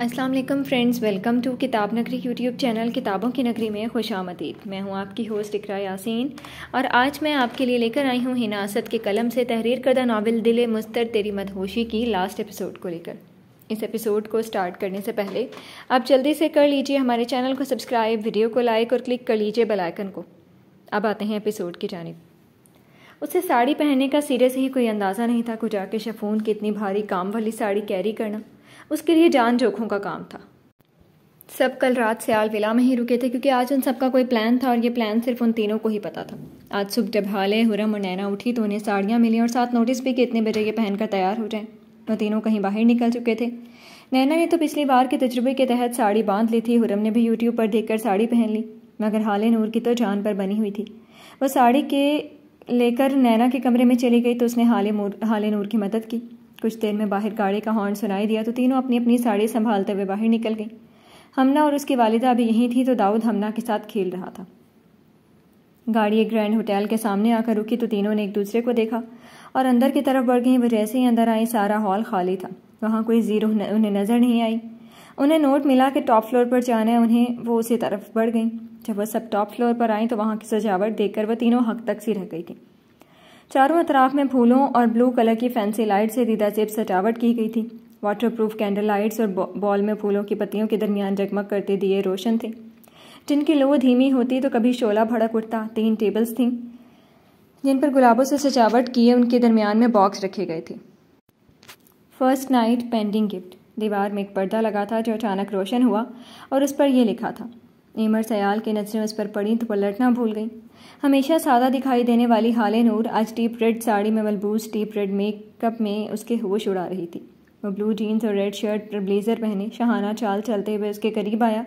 Aslam friends welcome to किताब नगरी YouTube channel किताबों की नगरी में खुश आमदीद मैं हूं आपकी होस्ट इकरा यासीन और आज मैं आपके लिए लेकर आई हूं हिनासत के कलम से तहरीर करदा नावल दिल मुस्तर तेरी मदहोशी की लास्ट एपिसोड को लेकर इस एपिसोड को स्टार्ट करने से पहले आप जल्दी से कर लीजिए हमारे चैनल को सब्सक्राइब वीडियो को लाइक और क्लिक कर लीजिए बेलाइकन को अब आते हैं एपिसोड की जानब उसे साड़ी पहनने का सिरे से ही कोई अंदाज़ा नहीं था कुछ आके शफून की इतनी भारी काम वाली साड़ी कैरी करना उसके लिए जान जोखों का काम था सब कल रात सियाल विला में ही रुके थे क्योंकि आज उन सबका कोई प्लान था और ये प्लान सिर्फ उन तीनों को ही पता था आज सुबह जब हाले हुरम और नैना उठी तो उन्हें साड़ियाँ मिली और साथ नोटिस भी कि इतने बजे ये पहनकर तैयार हो जाएं वो तीनों कहीं बाहर निकल चुके थे नैना ने तो पिछली बार के तजुर्बे के तहत साड़ी बांध ली थी हुरम ने भी यूट्यूब पर देख साड़ी पहन ली मगर हाले नूर की तो जान पर बनी हुई थी वो साड़ी के लेकर नैना के कमरे में चली गई तो उसने हाल हाल नूर की मदद की कुछ देर में बाहर गाड़ी का हॉर्न सुनाई दिया तो तीनों अपनी अपनी साड़ी संभालते हुए बाहर निकल गई हमना और उसकी वालिदा अभी यहीं थी तो दाऊद हमना के साथ खेल रहा था गाड़ी एक ग्रैंड होटल के सामने आकर रुकी तो तीनों ने एक दूसरे को देखा और अंदर की तरफ बढ़ गई वह जैसे ही अंदर आई सारा हॉल खाली था वहाँ कोई जीरो उन्हें नज़र नहीं आई उन्हें नोट मिला कि टॉप फ्लोर पर जाना है उन्हें वो उसी तरफ बढ़ गई जब वह सब टॉप फ्लोर पर आई तो वहाँ की सजावट देखकर वह तीनों हक तक सी रह गई थी चारों अतराफ में फूलों और ब्लू कलर की फैंसी लाइट से दीदा जेब सजावट की गई थी वाटरप्रूफ कैंडल लाइट्स और बॉल में फूलों की पत्तियों के दरमियान जगमग करते दिए रोशन थे जिनकी लो धीमी होती तो कभी शोला भड़क उठता तीन टेबल्स थीं जिन पर गुलाबों से सजावट किए उनके दरमियान में बॉक्स रखे गए थे फर्स्ट नाइट पेंडिंग गिफ्ट दीवार में एक पर्दा लगा था जो अचानक रोशन हुआ और उस पर यह लिखा था एमर सयाल की नज़रें उस पर पड़ी तो पलटना भूल गई हमेशा सादा दिखाई देने वाली हाले नूर आज डीप रेड साड़ी में मलबूस डीप रेड मेकअप में उसके होश उड़ा रही थी वो ब्लू जीन्स और रेड शर्ट पर ब्लेज़र पहने शहाना चाल चलते हुए उसके करीब आया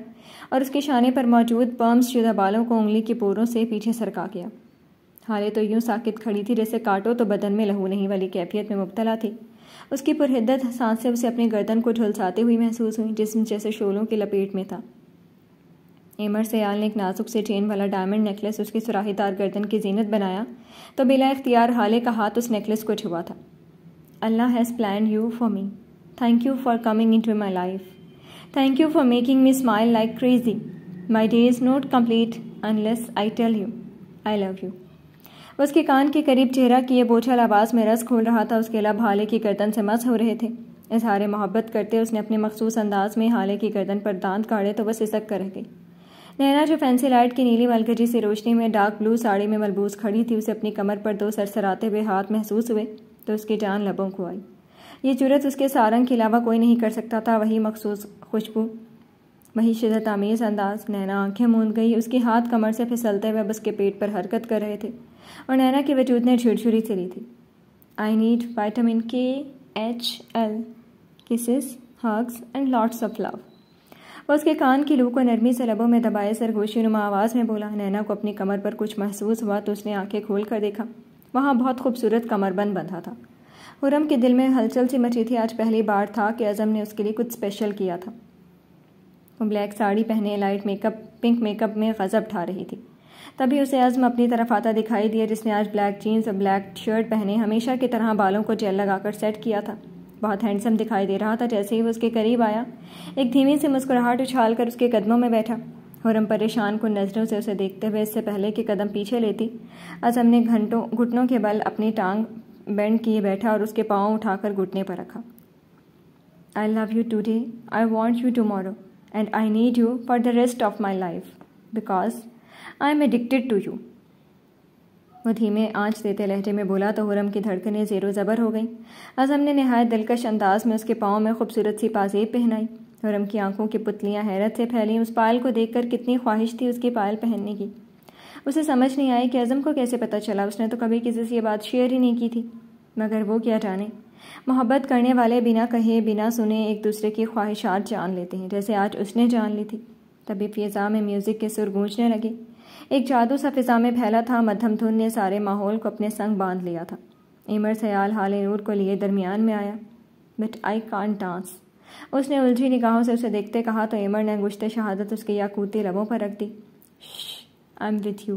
और उसके शाने पर मौजूद पर्म्स शुदा बालों को उंगली के पोरों से पीछे सरका गया हाले तो यूं साकित खड़ी थी जैसे काटो तो बदन में लहू नहीं वाली कैफियत में मुबतला थी उसकी पुरहिद्दत सांस से उसे अपनी गर्दन को झुलसाते हुई महसूस हुई जिसम जैसे शोलों की लपेट में था हेमर सयाल ने एक नाजुक से चेन वाला डायमंड नेकलेस उसकी सुराहीदार गर्दन की जीनत बनाया तो बिला इख्तियार हाले का हाथ उस नेकलेस को छुआ था अल्लाह has plan you for me thank you for coming into my life thank you for making me smile like crazy my day is not complete unless I tell you I love you उसके कान के करीब चेहरा की यह बोछल आवाज़ में रस खोल रहा था उसके लब हाले की गर्दन से मस हो रहे थे इजहार मोहब्बत करते उसने अपने मखसूस अंदाज में हाले की गर्दन पर दांत काढ़े तो वह सिसक कर गई नैना जो फैंसी लाइट की नीली मलकजी से रोशनी में डार्क ब्लू साड़ी में मलबूस खड़ी थी उसे अपनी कमर पर दो सरसराते हुए हाथ महसूस हुए तो उसकी जान लबों को आई ये जरूरत उसके सारंग के अलावा कोई नहीं कर सकता था वही मखसूस खुशबू वही शिदत आमेज़ अंदाज नैना आंखें मूंद गई उसके हाथ कमर से फिसलते हुए अब उसके पेट पर हरकत कर रहे थे और नैना के वजूद ने झुरझुरी चली थी I need vitamin K H L kisses hugs and lots of love वह उसके कान की लू को नरमी से लबों में दबाए सरगोशी नुमा आवाज़ में बोला नैना को अपनी कमर पर कुछ महसूस हुआ तो उसने आंखें खोल कर देखा वहाँ बहुत खूबसूरत कमरबंद बंधा था हुरम के दिल में हलचल सी मची थी आज पहली बार था कि अज़म ने उसके लिए कुछ स्पेशल किया था वो ब्लैक साड़ी पहने लाइट मेकअप पिंक मेकअप में गज़ब ठा रही थी तभी उसे अज़म अपनी तरफ आता दिखाई दिया जिसने आज ब्लैक जीन्स और ब्लैक शर्ट पहने हमेशा की तरह बालों को जेल लगाकर सेट किया था बहुत हैंडसम दिखाई दे रहा था जैसे ही वो उसके करीब आया एक धीमी सी मुस्कुराहट उछाल कर उसके कदमों में बैठा हुरम परेशान को नज़रों से उसे देखते हुए इससे पहले के कदम पीछे लेती असम ने घंटों घुटनों के बल अपनी टांग बेंड किए बैठा और उसके पाँव उठाकर घुटने पर रखा I love you today I want you morrow and I need you for the rest of my life because I am addicted to you वो धीमे आँच देते लहजे में बोला तो हुरम की धड़कनें ज़ेरो ज़बर हो गईं अज़म ने नहायत दिलकश अंदाज में उसके पाँव में खूबसूरत सी पाजेब पहनाई हुरम की आंखों की पुतलियाँ हैरत से फैली उस पायल को देखकर कितनी ख्वाहिश थी उसकी पायल पहनने की उसे समझ नहीं आई कि अज़म को कैसे पता चला उसने तो कभी किसी से ये बात शेयर ही नहीं की थी मगर वो क्या जाने मोहब्बत करने वाले बिना कहे बिना सुने एक दूसरे की ख्वाहिशात जान लेते हैं जैसे आज उसने जान ली थी तभी फिजा में म्यूज़िक के सुर गूंजने लगे एक जादू सा फिजा में फैला था मध्यम धुन ने सारे माहौल को अपने संग बांध लिया था इमर सयाल हाल नूर को लिए दरमियान में आया बट आई कान डांस उसने उलझी निगाहों से उसे देखते कहा तो इमर ने गुश्त शहादत उसके याकूती लबों पर रख दी आई एम विथ यू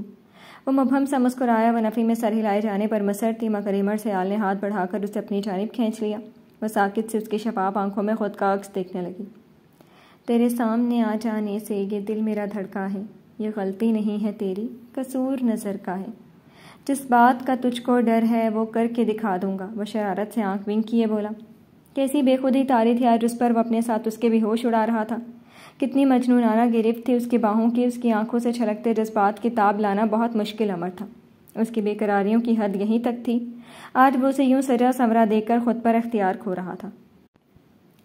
वो मुबहम सा मुस्कुराया व नफ़ी में सर हिलाए जाने पर मसर थी मगर इमर सयाल ने हाथ बढ़ाकर उसे अपनी जानब खींच लिया वह साकित से उसकी शफाफ आंखों में खुद का अक्स देखने लगी तेरे सामने आ जाने से ये दिल मेरा धड़का है ये गलती नहीं है तेरी कसूर नज़र का है जिस बात का तुझको डर है वो करके दिखा दूंगा वह शरारत से आंख विंग किए बोला कैसी बेखुदी तारी थी आज उस पर वह अपने साथ उसके बेहोश उड़ा रहा था कितनी मजनूनाना गिरफ्त थी उसकी बाहों की उसकी आंखों से छलकते जज्बात की ताब लाना बहुत मुश्किल अमर था उसकी बेकरारियों की हद यहीं तक थी आज वो उसे यूं सजा समरा देकर खुद पर अख्तियार खो रहा था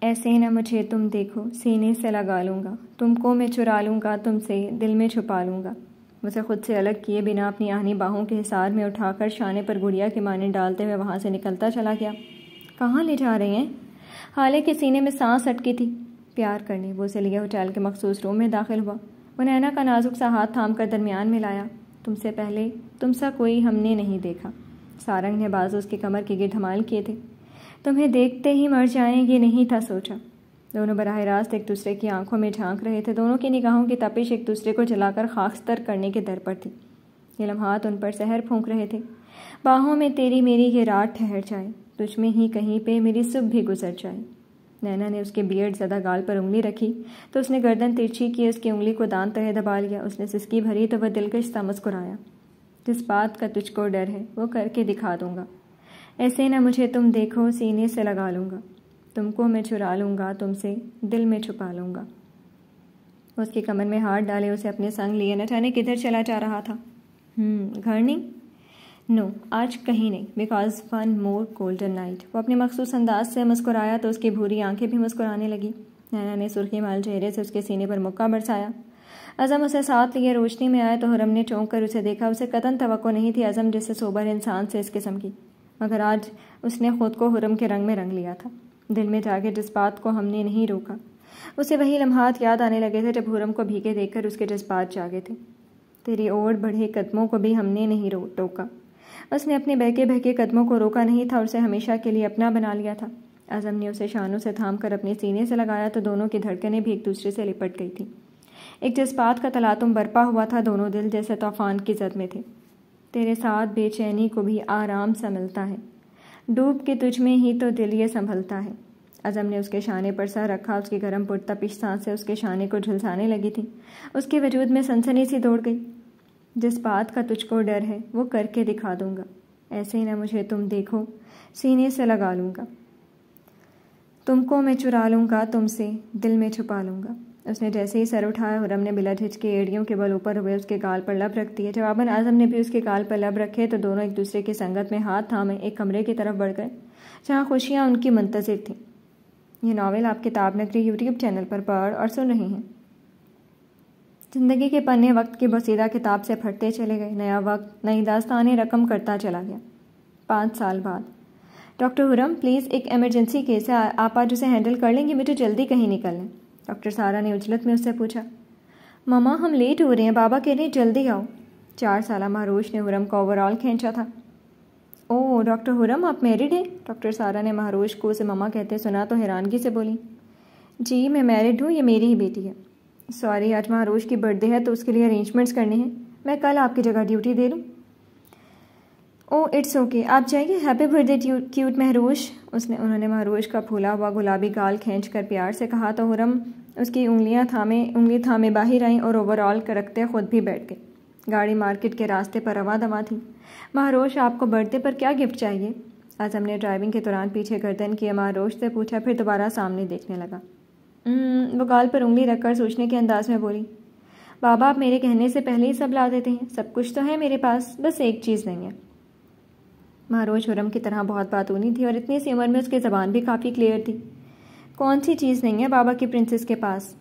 ऐसे न मुझे तुम देखो सीने से लगा लूँगा तुमको मैं चुरा लूँगा तुमसे दिल में छुपा लूँगा उसे खुद से अलग किए बिना अपनी आहनी बाहों के हिसार में उठाकर शाने पर गुड़िया के माने डालते हुए वहाँ से निकलता चला गया कहाँ ले जा रहे हैं के सीने में सांस अटकी थी प्यार करने वो उसे लिए होटल के मखसूस रूम में दाखिल हुआ वो नैना का नाजुक सा हाथ थाम कर दरमियान में लाया तुमसे पहले तुमसा कोई हमने नहीं देखा सारंग ने बाजू उसके कमर के गिर धमाल किए थे तुम्हें देखते ही मर जाएंगे ये नहीं था सोचा दोनों बराह रास्त एक दूसरे की आंखों में झांक रहे थे दोनों की निगाहों की तपिश एक दूसरे को जलाकर खाखस्तर करने के दर पर थी ये लम्हात उन पर सहर फूंक रहे थे बाहों में तेरी मेरी ये रात ठहर जाए तुझ में ही कहीं पे मेरी सुबह भी गुजर जाए नैना ने उसके बियर्ड ज़्यादा गाल पर उंगली रखी तो उसने गर्दन तिरछी की उसकी उंगली को दान तहे दबा लिया उसने सिसकी भरी तो वह दिलकश सा मुस्कुराया जिस बात का तुझको डर है वो करके दिखा दूंगा ऐसे ना मुझे तुम देखो सीने से लगा लूँगा तुमको मैं चुरा लूँगा तुमसे दिल में छुपा लूँगा उसके कमर में हाथ डाले उसे अपने संग लिए न जाने किधर चला जा रहा था हम्म, घर नहीं नो no, आज कहीं नहीं because one more golden night वो अपने मखसूस अंदाज से मुस्कुराया तो उसकी भूरी आंखें भी मुस्कुराने लगी नैना ने सुर्खी माल चेहरे से उसके सीने पर मुक्का बरसाया अज़म उसे साथ लिए रोशनी में आया तो हरम ने चौंक कर उसे देखा उसे कतन तो नहीं थी अज़म जैसे सोबर इंसान से इस किस्म की मगर आज उसने खुद को हुरम के रंग में रंग लिया था दिल में जागे जज्बात को हमने नहीं रोका उसे वही लम्हात याद आने लगे थे जब हुरम को भीगे देखकर उसके जज्बात जागे थे तेरी ओर बढ़े कदमों को भी हमने नहीं रो टोका उसने अपने बहके बहके कदमों को रोका नहीं था और उसे हमेशा के लिए अपना बना लिया था आज़म ने उसे शानों से थाम कर अपने सीने से लगाया तो दोनों की धड़कनें भी एक दूसरे से लिपट गई थी एक जज्बात का तलातुम बरपा हुआ था दोनों दिल जैसे तूफान की जद में थे तेरे साथ बेचैनी को भी आराम सा मिलता है डूब के तुझ में ही तो दिल ये संभलता है अजम ने उसके शाने पर सर रखा उसकी गर्म पुरता तपिश सांस से उसके शाने को झुलसाने लगी थी उसके वजूद में सनसनी सी दौड़ गई जिस बात का तुझको डर है वो करके दिखा दूंगा ऐसे ही ना मुझे तुम देखो सीने से लगा लूँगा तुमको मैं चुरा लूँगा तुमसे दिल में छुपा लूँगा उसने जैसे ही सर उठाया हुरम ने बिला झिझके एड़ियों के बल ऊपर हुए उसके गाल पर लब रख दिए जवाबन आजम ने भी उसके गाल पर लब रखे तो दोनों एक दूसरे की संगत में हाथ थामे एक कमरे की तरफ बढ़ गए जहाँ खुशियाँ उनकी मुंतजर थीं ये नावल आप किताब नगरी यूट्यूब चैनल पर पढ़ और सुन रही हैं ज़िंदगी के पन्ने वक्त की बसीदा किताब से फटते चले गए नया वक्त नई दास्तान रकम करता चला गया पाँच साल बाद डॉक्टर हुरम प्लीज़ एक इमरजेंसी केस है आप आज उसे हैंडल कर लेंगे मुझे जल्दी कहीं निकल लें डॉक्टर सारा ने उजलत में उससे पूछा मामा हम लेट हो रहे हैं बाबा कह रहे हैं जल्दी आओ चार साल महरोश ने हुरम का ओवरऑल खींचा था ओ डॉक्टर हुरम आप मैरिड हैं डॉक्टर सारा ने महरोश को उसे ममा कहते सुना तो हैरानगी से बोली जी मैं मैरिड हूँ ये मेरी ही बेटी है सॉरी आज महरोश की बर्थडे है तो उसके लिए अरेंजमेंट्स करने हैं मैं कल आपकी जगह ड्यूटी दे लूँ ओ इट्स ओके आप जाइए हैप्पी बर्थडे क्यूट महरूश उसने उन्होंने महरूश का फूला हुआ गुलाबी गाल खींच कर प्यार से कहा तो हुरम उसकी उंगलियां थामे उंगली थामे बाहर आईं और ओवरऑल करकते खुद भी बैठ गए गाड़ी मार्केट के रास्ते पर रवा दवा थी महरूश आपको बर्थडे पर क्या गिफ्ट चाहिए आजम ने ड्राइविंग के दौरान पीछे गर्दन किया महरूश से पूछा फिर दोबारा सामने देखने लगा हम्म, वो गाल पर उंगली रखकर सोचने के अंदाज में बोली बाबा आप मेरे कहने से पहले ही सब ला देते हैं सब कुछ तो है मेरे पास बस एक चीज़ नहीं है महारोज हुरम की तरह बहुत बात होनी थी और इतनी सी उम्र में उसकी ज़बान भी काफ़ी क्लियर थी कौन सी चीज़ नहीं है बाबा की प्रिंसेस के पास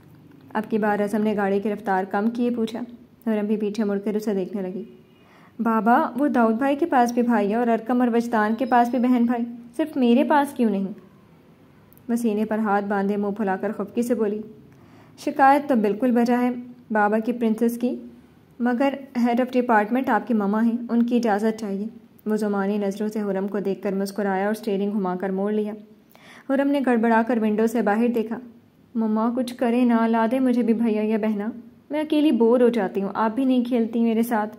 अब की बार रसम ने गाड़ी की रफ्तार कम किए पूछा हुरम भी पीछे मुड़कर उसे देखने लगी बाबा वो दाऊद भाई के पास भी भाई है और अरकम और वजदान के पास भी बहन भाई सिर्फ मेरे पास क्यों नहीं मसीने पर हाथ बांधे मुंह फुलाकर खुफकी से बोली शिकायत तो बिल्कुल बजा है बाबा की प्रिंसेस की मगर हेड ऑफ डिपार्टमेंट आपकी मामा हैं उनकी इजाज़त चाहिए वो जमानी नज़रों से हुरम को देखकर मुस्कुराया और स्टेयरिंग घुमाकर मोड़ लिया हुरम ने गड़बड़ा कर विंडो से बाहर देखा मम्मा कुछ करें ना ला दें मुझे भी भैया या बहना मैं अकेली बोर हो जाती हूँ आप भी नहीं खेलती मेरे साथ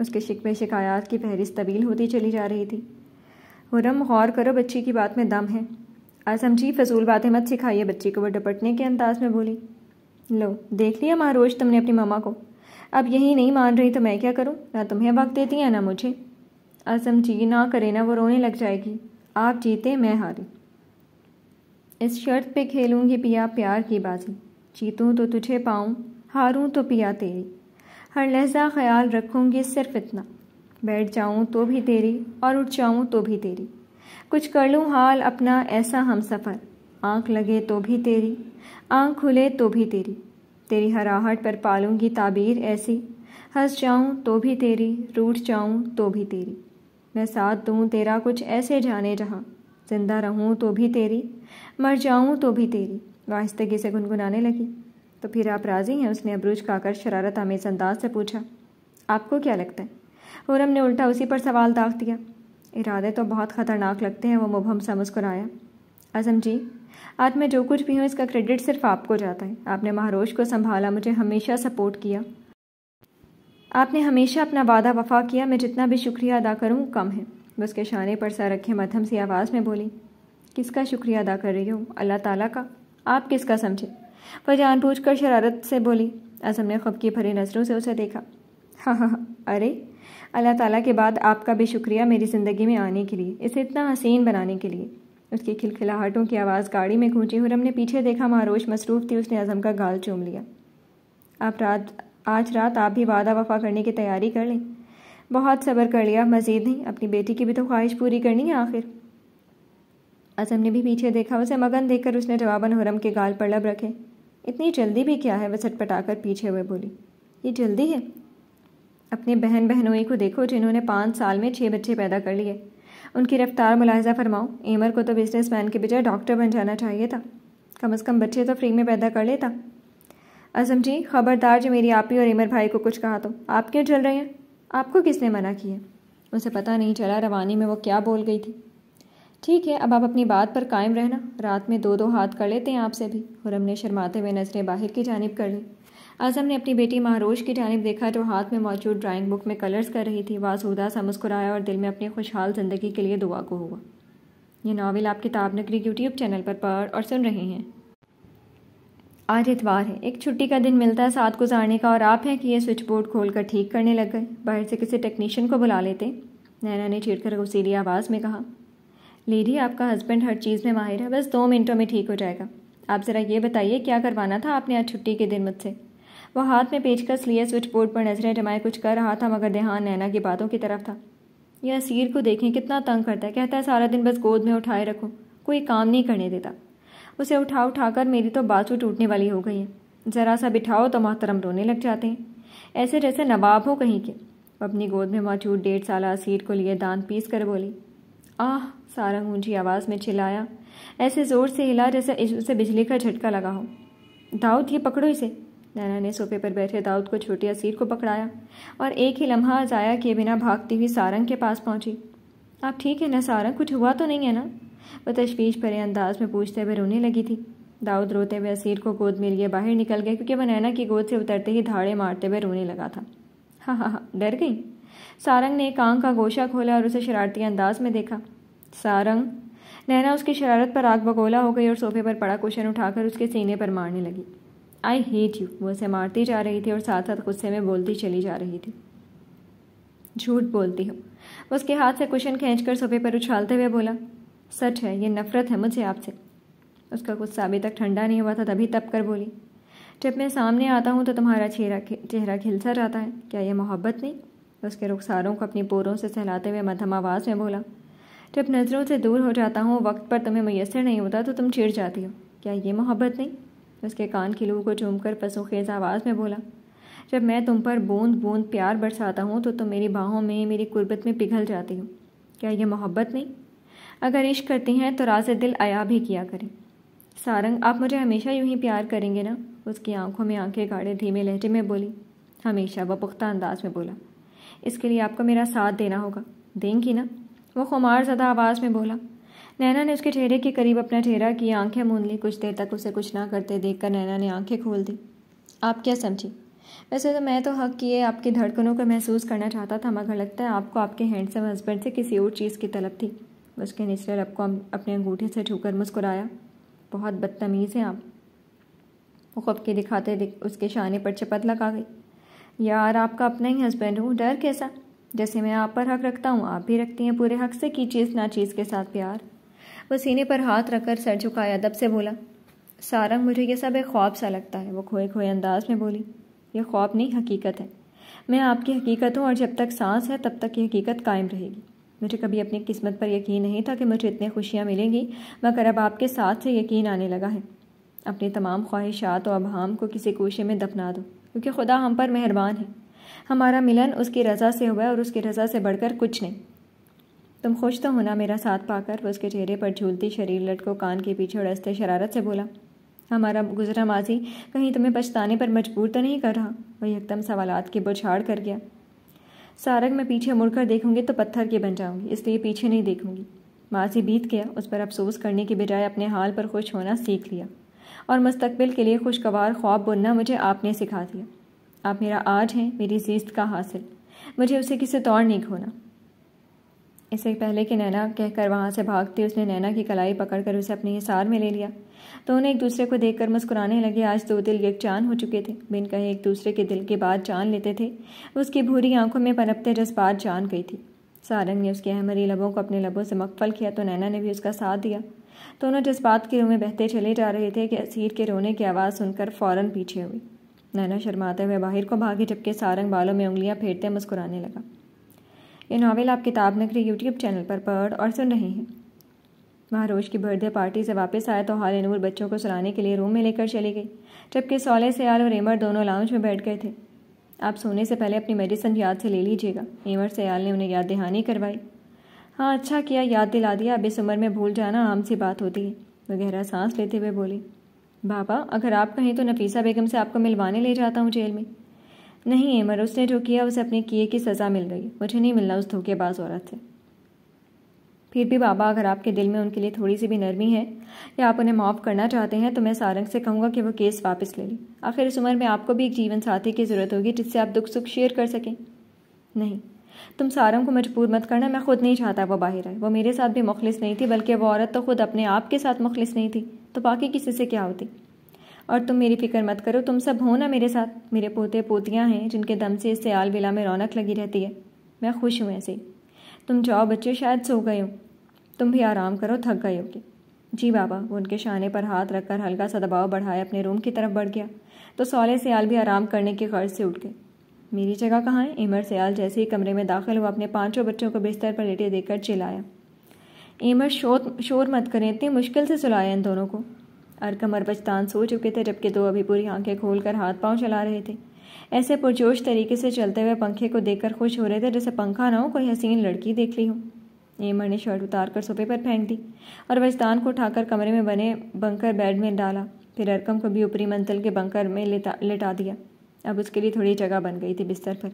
उसके शिकवे शिकायत की फहरिस्त तवील होती चली जा रही थी हुरम गौर करो बच्ची की बात में दम है जी फजूल बातें मत सिखाइए बच्ची को वह डपटने के अंदाज में बोली लो देख लिया महारोज तुमने अपनी मम्मा को अब यही नहीं मान रही तो मैं क्या करूँ ना तुम्हें वक्त देती है ना मुझे असम जी ना करे ना वो रोने लग जाएगी आप जीते मैं हारी इस शर्त पे खेलूंगी पिया प्यार की बाजी जीतूँ तो तुझे पाऊँ हारूँ तो पिया तेरी हर लहजा ख्याल रखूँगी सिर्फ इतना बैठ जाऊँ तो भी तेरी और उठ जाऊँ तो भी तेरी कुछ कर लूँ हाल अपना ऐसा हम सफ़र आँख लगे तो भी तेरी आँख खुले तो भी तेरी तेरी हराहट पर पालूँगी ताबीर ऐसी हंस जाऊँ तो भी तेरी रूठ जाऊँ तो भी तेरी मैं साथ दूँ तेरा कुछ ऐसे जाने जहाँ जिंदा रहूँ तो भी तेरी मर जाऊँ तो भी तेरी वास्तगी से गुनगुनाने लगी तो फिर आप राजी हैं उसने अब्रूज काकर शरारत आमेज अंदाज से पूछा आपको क्या लगता है हुरम ने उल्टा उसी पर सवाल दाग दिया इरादे तो बहुत ख़तरनाक लगते हैं वो मुबहम सा मुस्कुराया आज़म जी आज मैं जो कुछ भी हूँ इसका क्रेडिट सिर्फ आपको जाता है आपने महारोश को संभाला मुझे हमेशा सपोर्ट किया आपने हमेशा अपना वादा वफा किया मैं जितना भी शुक्रिया अदा करूँ कम है वह उसके शाने पर सर रखे मध्यम सी आवाज़ में बोली किसका शुक्रिया अदा कर रही हो अल्लाह ताला का आप किसका समझे वह कर शरारत से बोली असम ने खुब की भरी नज़रों से उसे देखा हाँ हाँ हाँ अरे अल्लाह ताला के बाद आपका भी शुक्रिया मेरी ज़िंदगी में आने के लिए इसे इतना हसीन बनाने के लिए उसकी खिलखिलाहटों की आवाज़ गाड़ी में गूंजी हुरम ने पीछे देखा मारोश मसरूफ़ थी उसने अज़म का गाल चूम लिया आप रात आज रात आप भी वादा वफा करने की तैयारी कर लें बहुत सब्र कर लिया मज़ीद नहीं अपनी बेटी की भी तो ख्वाहिश पूरी करनी है आखिर अजम ने भी पीछे देखा उसे मगन देखकर उसने जवाबन हुरम के गाल पर लब रखे इतनी जल्दी भी क्या है वह सटपटाकर पीछे हुए बोली ये जल्दी है अपने बहन बहनोई को देखो जिन्होंने पाँच साल में छः बच्चे पैदा कर लिए उनकी रफ्तार मुलाहजा फरमाओ एमर को तो बिजनेसमैन के बजाय डॉक्टर बन जाना चाहिए था कम अज़ कम बच्चे तो फ्री में पैदा कर लेता अजम जी खबरदार जो मेरी आप ही और इमर भाई को कुछ कहा तो आप क्यों चल रहे हैं आपको किसने मना किया उसे पता नहीं चला रवानी में वो क्या बोल गई थी ठीक है अब आप अपनी बात पर कायम रहना रात में दो दो हाथ कर लेते हैं आपसे भी हुरम ने शर्माते हुए नज़रें बाहर की जानब कर ली आज़म ने अपनी बेटी महरोज की जानब देखा जो हाथ में मौजूद ड्राइंग बुक में कलर्स कर रही थी वासूदा सा मुस्कुराया और दिल में अपनी खुशहाल ज़िंदगी के लिए दुआ को हुआ ये नावल आप किताब नगरी यूट्यूब चैनल पर पढ़ और सुन रहे हैं आज इतवार है एक छुट्टी का दिन मिलता है साथ गुजारने का और आप हैं कि ये स्विच बोर्ड खोल कर ठीक करने लग गए बाहर से किसी टेक्नीशियन को बुला लेते नैना ने चिड़कर गुसीली आवाज़ में कहा लेडी आपका हस्बैंड हर चीज़ में माहिर है बस दो मिनटों में ठीक हो जाएगा आप ज़रा ये बताइए क्या करवाना था आपने आज छुट्टी के दिन मुझसे वह हाथ में पेचकस लिए स्विच बोर्ड पर नजरें जमाए कुछ कर रहा था मगर ध्यान नैना की बातों की तरफ था यह असीर को देखें कितना तंग करता है कहता है सारा दिन बस गोद में उठाए रखो कोई काम नहीं करने देता उसे उठा उठा कर मेरी तो बाजू टूटने वाली हो गई है ज़रा सा बिठाओ तो मोहतरम रोने लग जाते हैं ऐसे जैसे नवाब हो कहीं के अपनी गोद में मौजूद डेढ़ साल असीर को लिए दान पीस कर बोली आह सारंग ऊंची आवाज़ में चिल्लाया ऐसे ज़ोर से हिला जैसे उसे बिजली का झटका लगा हो दाऊद ये पकड़ो इसे नैना ने सोफे पर बैठे दाऊद को छोटे असीर को पकड़ाया और एक ही लम्हा जाया किए बिना भागती हुई सारंग के पास पहुंची आप ठीक है ना सारंग कुछ हुआ तो नहीं है ना वह तशवीश भरे अंदाज में पूछते हुए रोने लगी थी दाऊद रोते हुए असीर को गोद में लिए बाहर निकल गए क्योंकि वह नैना की गोद से उतरते ही धाड़े मारते हुए रोने लगा था हाँ हाँ हाँ डर गई सारंग ने एक आंख का गोशा खोला और उसे शरारती अंदाज में देखा सारंग नैना उसकी शरारत पर आग बगोला हो गई और सोफे पर पड़ा कुशन उठाकर उसके सीने पर मारने लगी आई हेट यू वो उसे मारती जा रही थी और साथ साथ गुस्से में बोलती चली जा रही थी झूठ बोलती हो उसके हाथ से कुशन खींचकर सोफे पर उछालते हुए बोला सच है ये नफ़रत है मुझे आपसे उसका गुस्सा अभी तक ठंडा नहीं हुआ था तभी तप कर बोली जब मैं सामने आता हूँ तो तुम्हारा चेहरा चेहरा खिल सा जाता है क्या यह मोहब्बत नहीं उसके रुखसारों को अपनी पोरों से सहलाते हुए मध्यम आवाज़ में बोला जब नज़रों से दूर हो जाता हूँ वक्त पर तुम्हें मैसर नहीं होता तो तुम चिड़ जाती हो क्या ये मोहब्बत नहीं उसके कान की लू को चूम कर पसुखेज आवाज़ में बोला जब मैं तुम पर बूंद बूंद प्यार बरसाता हूँ तो तुम मेरी बाहों में मेरी कुर्बत में पिघल जाती हो क्या ये मोहब्बत नहीं अगर इश्क करती हैं तो राज दिल आया भी किया करें सारंग आप मुझे हमेशा यूं ही प्यार करेंगे ना उसकी आंखों में आंखें गाड़े धीमे लहजे में बोली हमेशा वह पुख्ता अंदाज में बोला इसके लिए आपको मेरा साथ देना होगा देंगी ना वह खुमार ज़दा आवाज़ में बोला नैना ने उसके चेहरे के करीब अपना चेहरा किया आंखें मूंद ली कुछ देर तक उसे कुछ ना करते देखकर नैना ने आंखें खोल दी आप क्या समझी वैसे तो मैं तो हक किए आपकी धड़कनों को महसूस करना चाहता था मगर लगता है आपको आपके हैंडसम हस्बैंड से किसी और चीज़ की तलब थी उसके निचले रब को अपने अंगूठे से ठूकर मुस्कुराया बहुत बदतमीज़ हैं आप वो के दिखाते दिख उसके शाने पर चपत लगा गई यार आपका अपना ही हस्बैंड हूँ डर कैसा जैसे मैं आप पर हक रखता हूँ आप भी रखती हैं पूरे हक से की चीज़ ना चीज़ के साथ प्यार वो सीने पर हाथ रखकर सर झुकाया दब से बोला सारंग मुझे ये सब एक ख्वाब सा लगता है वो खोए खोए अंदाज में बोली ये ख्वाब नहीं हकीकत है मैं आपकी हकीकत हूँ और जब तक सांस है तब तक ये हकीकत कायम रहेगी मुझे कभी अपनी किस्मत पर यकीन नहीं था कि मुझे इतनी खुशियाँ मिलेंगी मगर अब आपके साथ से यकीन आने लगा है अपनी तमाम ख्वाहिशात और अबहम को किसी कोशे में दफना दो क्योंकि खुदा हम पर मेहरबान है हमारा मिलन उसकी रज़ा से हुआ और उसकी रज़ा से बढ़कर कुछ नहीं तुम खुश तो होना मेरा साथ पाकर वह उसके चेहरे पर झूलती शरीर लटको कान के पीछे उड़सते शरारत से बोला हमारा गुजरा माजी कहीं तुम्हें पछताने पर मजबूर तो नहीं कर रहा वह एकदम सवालत की बुझाड़ कर गया सारंग मैं पीछे मुड़कर देखूंगी तो पत्थर के बन जाऊंगी इसलिए पीछे नहीं देखूंगी माजी बीत गया उस पर अफसोस करने के बजाय अपने हाल पर खुश होना सीख लिया और मुस्तबिल के लिए खुशगवार ख्वाब बुनना मुझे आपने सिखा दिया आप मेरा आज हैं मेरी जीत का हासिल मुझे उसे किसी तौर नहीं खोना इससे पहले कि नैना कहकर वहाँ से भागती उसने नैना की कलाई पकड़कर उसे अपने हिसार में ले लिया तो उन्हें एक दूसरे को देखकर मुस्कुराने लगे आज दो दिल चांद हो चुके थे बिन कहे एक दूसरे के दिल की बात जान लेते थे उसकी भूरी आंखों में पनपते जज्बात जान गई थी सारंग ने उसके अहमरी लबों को अपने लबों से मकफल किया तो नैना ने भी उसका साथ दिया दोनों जज्बात के में बहते चले जा रहे थे कि असीर के रोने की आवाज़ सुनकर फ़ौरन पीछे हुई नैना शर्माते हुए बाहर को भागी जबकि सारंग बालों में उंगलियां फेरते मुस्कुराने लगा ये नावल आप किताब नगरी यूट्यूब चैनल पर पढ़ और सुन रहे हैं महारोज की बर्थडे पार्टी से वापस आया तो हाल नूर बच्चों को सुलाने के लिए रूम में लेकर चली गई जबकि सोले सयाल और एमर दोनों लाउंज में बैठ गए थे आप सोने से पहले अपनी मेडिसिन याद से ले लीजिएगा एमर सयाल ने उन्हें याद दहानी करवाई हाँ अच्छा किया याद दिला दिया अब इस उम्र में भूल जाना आम सी बात होती है वह गहरा सांस लेते हुए बोली बाबा अगर आप कहें तो नफीसा बेगम से आपको मिलवाने ले जाता हूँ जेल में नहीं एमर उसने जो किया उसे अपने किए की सज़ा मिल गई मुझे नहीं मिलना उस धोखेबाज औरत से फिर भी बाबा अगर आपके दिल में उनके लिए थोड़ी सी भी नरमी है या आप उन्हें माफ़ करना चाहते हैं तो मैं सारंग से कहूँगा कि वो केस वापस ले लें आखिर इस उम्र में आपको भी एक जीवन साथी की ज़रूरत होगी जिससे आप दुख सुख शेयर कर सकें नहीं तुम सारंग को मजबूर मत करना मैं खुद नहीं चाहता वो बाहर आए वो मेरे साथ भी मुखलिस नहीं थी बल्कि वो औरत तो खुद अपने आप के साथ मुखलिस नहीं थी तो बाकी किसी से क्या होती और तुम मेरी फिक्र मत करो तुम सब हो ना मेरे साथ मेरे पोते पोतियाँ हैं जिनके दम से इस सयाल बिला में रौनक लगी रहती है मैं खुश हूँ ऐसे तुम जाओ बच्चे शायद सो गए हो तुम भी आराम करो थक गए होगे जी बाबा वो उनके शाने पर हाथ रखकर हल्का सा दबाव बढ़ाए अपने रूम की तरफ बढ़ गया तो सौले सयाल भी आराम करने के गर्ज से उठ गए मेरी जगह कहाँ है एमर सयाल जैसे ही कमरे में दाखिल हुआ अपने पांचों बच्चों को बिस्तर पर लेटे देखकर चिल्लाया एमर शोर शोर मत करें इतनी मुश्किल से सुलाया इन दोनों को अरकम और बचतान सो चुके थे जबकि दो अभी पूरी आंखें खोलकर हाथ पांव चला रहे थे ऐसे पुरजोश तरीके से चलते हुए पंखे को देखकर खुश हो रहे थे जैसे पंखा ना हो कोई हसीन लड़की देख ली हो एमर ने शर्ट उतार कर सोफे पर फेंक दी और बचतान को उठाकर कमरे में बने बंकर बेड में डाला फिर अरकम को भी ऊपरी मंजिल के बंकर में लेटा लेटा दिया अब उसके लिए थोड़ी जगह बन गई थी बिस्तर पर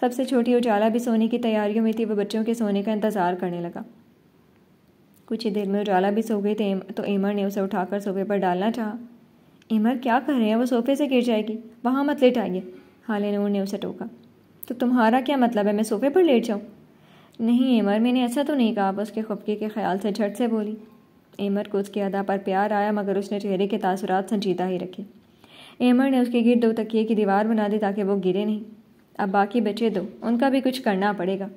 सबसे छोटी उजाला भी सोने की तैयारियों में थी वह बच्चों के सोने का इंतज़ार करने लगा कुछ ही देर में उजाला भी सो गए थे तो एमर ने उसे उठाकर सोफे पर डालना चाहा एमर क्या कर रहे हैं वो सोफे से गिर जाएगी वहाँ मत लेट आइए हाले नूर ने उसे टोका तो तुम्हारा क्या मतलब है मैं सोफे पर लेट जाऊँ नहीं एमर मैंने ऐसा तो नहीं कहा उसके खुफके के ख्याल से झट से बोली एमर को उसकी अदा पर प्यार आया मगर उसने चेहरे के तासरात संजीदा ही रखे एमर ने उसके दो तकिए की दीवार बना दी ताकि वो गिरे नहीं अब बाकी बचे दो उनका भी कुछ करना पड़ेगा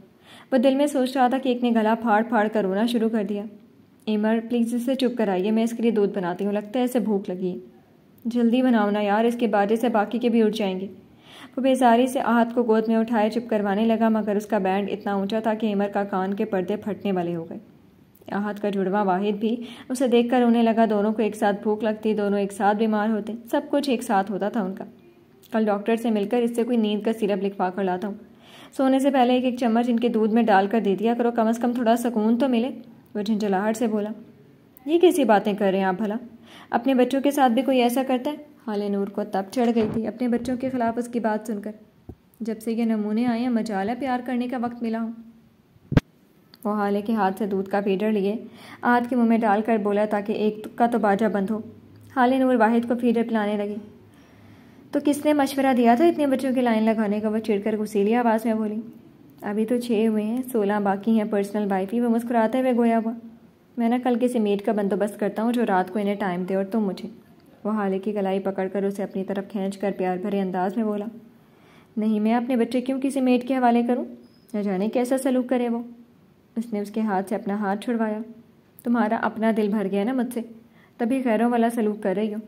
वह दिल में सोच रहा था कि एक ने गला फाड़ फाड़ कर रोना शुरू कर दिया एमर प्लीज़ इसे चुप कराइए मैं इसके लिए दूध बनाती हूँ लगता है इसे भूख लगी है जल्दी बनाओ ना यार इसके बाद से बाकी के भी उठ जाएंगे वो बेजारी से आहत को गोद में उठाए चुप करवाने लगा मगर उसका बैंड इतना ऊंचा था कि एमर का कान के पर्दे फटने वाले हो गए आहत का जुड़वा वाहिद भी उसे देख कर रोने लगा दोनों को एक साथ भूख लगती दोनों एक साथ बीमार होते सब कुछ एक साथ होता था उनका कल डॉक्टर से मिलकर इससे कोई नींद का सिरप लिखवा कर लाता हूँ सोने से पहले एक एक चम्मच इनके दूध में डालकर दे दिया करो कम अज़ कम थोड़ा सुकून तो मिले वह झंझलाहट से बोला ये कैसी बातें कर रहे हैं आप भला अपने बच्चों के साथ भी कोई ऐसा करता है हाल नूर को तब चढ़ गई थी अपने बच्चों के ख़िलाफ़ उसकी बात सुनकर जब से ये नमूने आए हैं मजाला प्यार करने का वक्त मिला हूँ वो हाले के हाथ से दूध का फीडर लिए हाथ के मुंह में डालकर बोला ताकि एक का तो बाजा बंद हो हाल नूर वाहिद को फीडर पिलाने लगी तो किसने मशवरा दिया था इतने बच्चों की लाइन लगाने का वो चिड़कर घुसीली आवाज़ में बोली अभी तो छः हुए हैं सोलह बाकी हैं पर्सनल वाइफ ही वो मुस्कुराते हुए गोया हुआ मैं ना कल किसी मेट का बंदोबस्त करता हूँ जो रात को इन्हें टाइम दे और तुम मुझे वो हाले की गलाई पकड़कर उसे अपनी तरफ खींच कर प्यार भरे अंदाज में बोला नहीं मैं अपने बच्चे क्यों किसी मेट के हवाले करूँ न जाने कैसा सलूक करे वो उसने उसके हाथ से अपना हाथ छुड़वाया तुम्हारा अपना दिल भर गया ना मुझसे तभी खैरों वाला सलूक कर रही हो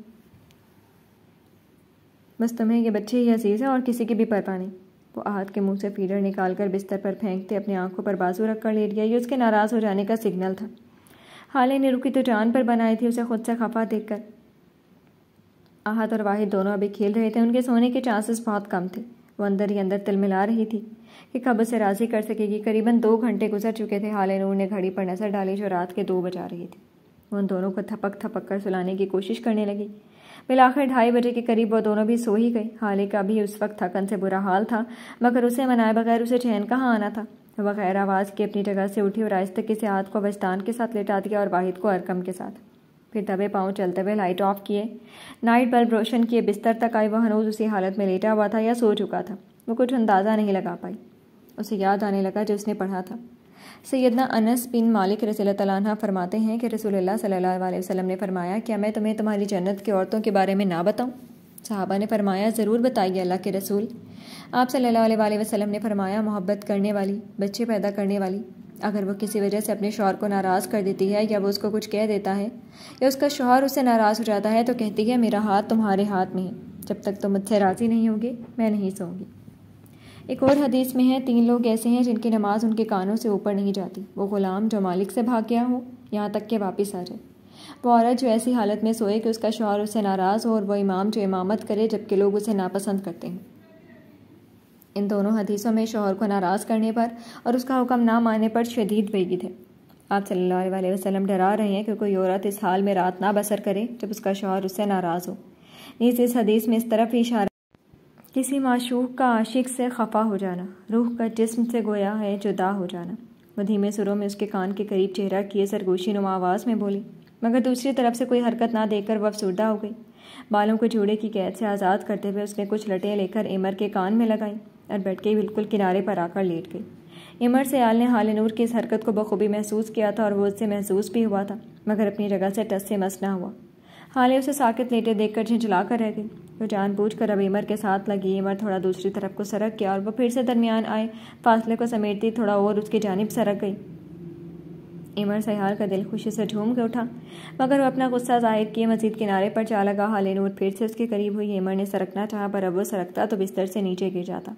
बस तुम्हें ये बच्चे ही अजीज़ हैं और किसी की भी परवाह नहीं वो आहत के मुंह से फीडर निकाल कर बिस्तर पर फेंकते अपनी आंखों पर बाजू रख कर लेट गया ये उसके नाराज़ हो जाने का सिग्नल था हाल ही ने रुकी तो जान पर बनाई थी उसे खुद से खफा देखकर आहत और वाहिद दोनों अभी खेल रहे थे उनके सोने के चांसेस बहुत कम थे वो अंदर ही अंदर तिलमिला रही थी कि कब उसे राज़ी कर सकेगी करीबन दो घंटे गुजर चुके थे हाल ही ने घड़ी पर नज़र डाली जो रात के दो बजा रही थी उन दोनों को थपक थपक कर सुलाने की कोशिश करने लगी बिलाखिर ढाई बजे के करीब वो दोनों भी सो ही गए हाले का भी उस वक्त थकन से बुरा हाल था मगर उसे मनाए बगैर उसे चैन कहाँ आना था वह गैर आवाज़ की अपनी जगह से उठी और आहिस्ते किसी हाथ को बस्तान के साथ लेटा दिया और वाहिद को अरकम के साथ फिर दबे पाँव चलते हुए लाइट ऑफ किए नाइट बल्ब रोशन किए बिस्तर तक आई वह हनोज उसी हालत में लेटा हुआ था या सो चुका था वो कुछ अंदाज़ा नहीं लगा पाई उसे याद आने लगा जो उसने पढ़ा था सैदना अनस बिन मालिक रसील तला फरमाते हैं कि रसोल्ला सल्ला अलैहि ने फरमाया क्या मैं तुम्हें तुम्हारी जन्नत की औरतों के बारे में ना बताऊँ साहबा ने फरमाया ज़रूर बताइए अल्लाह के रसूल आप सल्ला वसलम ने फरमाया मोहब्बत करने वाली बच्चे पैदा करने वाली अगर वो किसी वजह से अपने शोहर को नाराज़ कर देती है या वो उसको कुछ कह देता है या उसका शोहर उससे नाराज़ हो जाता है तो कहती है मेरा हाथ तुम्हारे हाथ में है जब तक तुम तो मुझसे राज़ी नहीं होगे मैं नहीं सोऊंगी एक और हदीस में है तीन लोग ऐसे हैं जिनकी नमाज उनके कानों से ऊपर नहीं जाती वो ग़ुलाम जो मालिक से भाग गया हो यहाँ तक के वापस आ जाए वो औरत जो ऐसी हालत में सोए कि उसका शोहर उससे नाराज़ हो और वह इमाम जो इमामत करे जबकि लोग उसे नापसंद करते हैं इन दोनों हदीसों में शोहर को नाराज़ करने पर और उसका हुक्म ना मानने पर शदीद बेगी थे आप सल्लल्लाहु अलैहि वसल्लम डरा रहे हैं कि कोई औरत इस हाल में रात ना बसर करे जब उसका शोहर उससे नाराज़ हो नीचे इस हदीस में इस तरफ इशारा किसी माशूक का आशिक से खफा हो जाना रूह का जिस्म से गोया है जुदा हो जाना वो धीमे सुरों में उसके कान के करीब चेहरा किए सरगोशी नुमा आवाज़ में बोली मगर दूसरी तरफ से कोई हरकत ना देकर वह अफसरदा हो गई बालों को जूड़े की कैद से आज़ाद करते हुए उसने कुछ लटें लेकर इमर के कान में लगाई और बैठ के बिल्कुल किनारे पर आकर लेट गई इमर सयाल ने हाल नूर की इस हरकत को बखूबी महसूस किया था और वो उससे महसूस भी हुआ था मगर अपनी जगह से टस से मस ना हुआ हाले उसे साकित लेटे देखकर झिझला कर रह गई वो जानबूझ कर अब इमर के साथ लगी इमर थोड़ा दूसरी तरफ को सरक गया और वो फिर से दरमियान आए फासले को समेटती थोड़ा और उसकी जानब सरक गई इमर सयाल का दिल खुशी से झूम के उठा मगर वो अपना गुस्सा जाहिर किए मस्जिद किनारे पर जा लगा हाल नूर फिर से उसके करीब हुई इमर ने सरकना चाहा पर अब वो सरकता तो बिस्तर से नीचे गिर जाता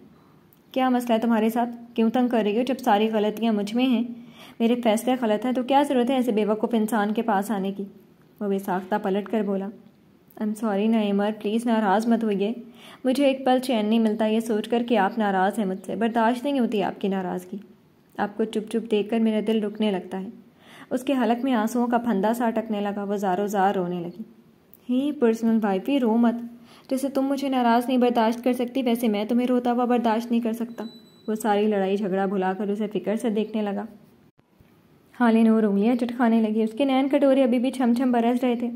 क्या मसला है तुम्हारे साथ क्यों तंग कर रही हो जब सारी गलतियाँ मुझ में हैं मेरे फैसले गलत हैं तो क्या ज़रूरत है ऐसे बेवकूफ़ इंसान के पास आने की वो बेसाख्ता पलट कर बोला आई एम सॉरी नएमर प्लीज़ नाराज़ मत होइए मुझे एक पल चैन नहीं मिलता ये सोच कर कि आप नाराज़ हैं मुझसे बर्दाश्त नहीं होती आपकी नाराज़गी आपको चुप चुप देख कर मेरा दिल रुकने लगता है उसके हलक में आंसुओं का फंदा सा टकने लगा वो जारो जार रोने लगी ही पर्सनल वाइफ ही रो मत जैसे तुम मुझे नाराज़ नहीं बर्दाश्त कर सकती वैसे मैं तुम्हें रोता हुआ बर्दाश्त नहीं कर सकता वो सारी लड़ाई झगड़ा भुलाकर उसे फिक्र से देखने लगा हालिन और उंगलियाँ चटकाने लगी उसके नैन कटोरे अभी भी छम छम बरस रहे थे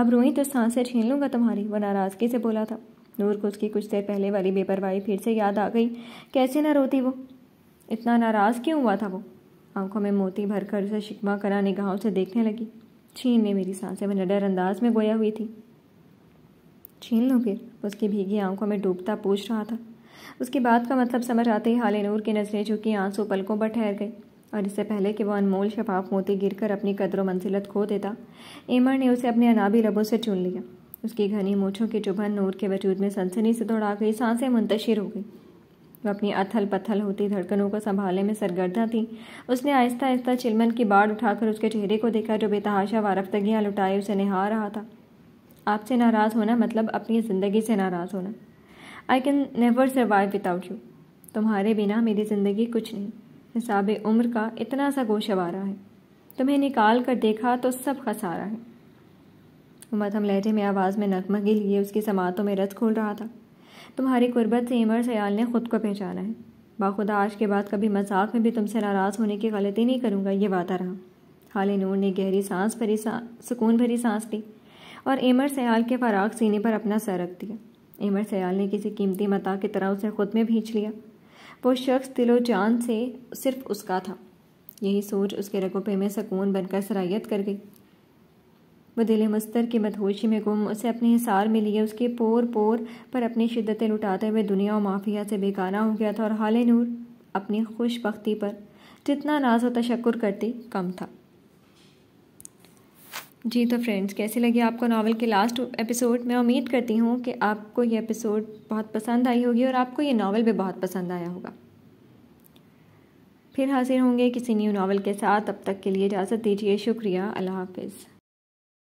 अब रोई तो सांसें छीन लूँगा तुम्हारी वह नाराज़गी से बोला था नूर को उसकी कुछ देर पहले वाली बेपरवाही फिर से याद आ गई कैसे ना रोती वो इतना नाराज़ क्यों हुआ था वो आंखों में मोती भरकर उसे शिकमा करा निगाहों से देखने लगी छीन ने मेरी सांसें वह नडर अंदाज में गोया हुई थी छीन लो फिर उसकी भीगी आंखों में डूबता पूछ रहा था उसकी बात का मतलब समझ आते ही हाले नूर की नज़रें झुकी आंसू पलकों पर ठहर गई और इससे पहले कि वह अनमोल शफाफ मोती गिरकर अपनी कदर मंजिलत खो देता एमर ने उसे अपने अनाबी लबों से चुन लिया उसकी घनी मूछों की चुभन नूर के वजूद में सनसनी से दौड़ा गई सांसें मुंतशिर हो गई वह अपनी अथल पथल होती धड़कनों को संभालने में सरगर्दा थी उसने आहिस्ता आहिस्ता चिलमन की बाढ़ उठाकर उसके चेहरे को देखा जो बेतहाशा वारफ्तगियाँ लुटाए उसे नहा रहा था आपसे नाराज़ होना मतलब अपनी ज़िंदगी से नाराज़ होना I can never survive without you तुम्हारे बिना मेरी ज़िंदगी कुछ नहीं हिसाब उम्र का इतना सा गोशवारा है तुम्हें निकाल कर देखा तो सब खसारा है उमर हम लहजे में आवाज़ में नगमा के लिए उसकी समातों में रथ खोल रहा था तुम्हारी कुर्बत से इमर सयाल ने खुद को पहचाना है बाखुदा आज के बाद कभी मजाक में भी तुमसे नाराज़ होने की गलती नहीं करूँगा ये वादा रहा हाल नूर ने गहरी सांस भरी सा सुकून भरी सांस ली और एमर सयाल के फराग सीने पर अपना सर रख दिया एमर सयाल ने किसी कीमती मता की तरह उसे खुद में भींच लिया वो शख्स दिलो जान से सिर्फ उसका था यही सोच उसके पे में सकून बनकर सराहियत कर गई वो दिल मस्तर की मदहोशी में गुम उसे अपने हिसार में लिए उसके पोर पोर पर अपनी शिद्दतें लुटाते हुए दुनिया और माफिया से बेगाना हो गया था और हाल नूर अपनी खुश बख्ती पर जितना नाज व तशक्र करती कम था जी तो फ्रेंड्स कैसे लगे आपको नावल के लास्ट एपिसोड मैं उम्मीद करती हूँ कि आपको ये एपिसोड बहुत पसंद आई होगी और आपको ये नावल भी बहुत पसंद आया होगा फिर हाजिर होंगे किसी न्यू नावल के साथ अब तक के लिए इजाज़त दीजिए शुक्रिया अल्लाह हाफिज़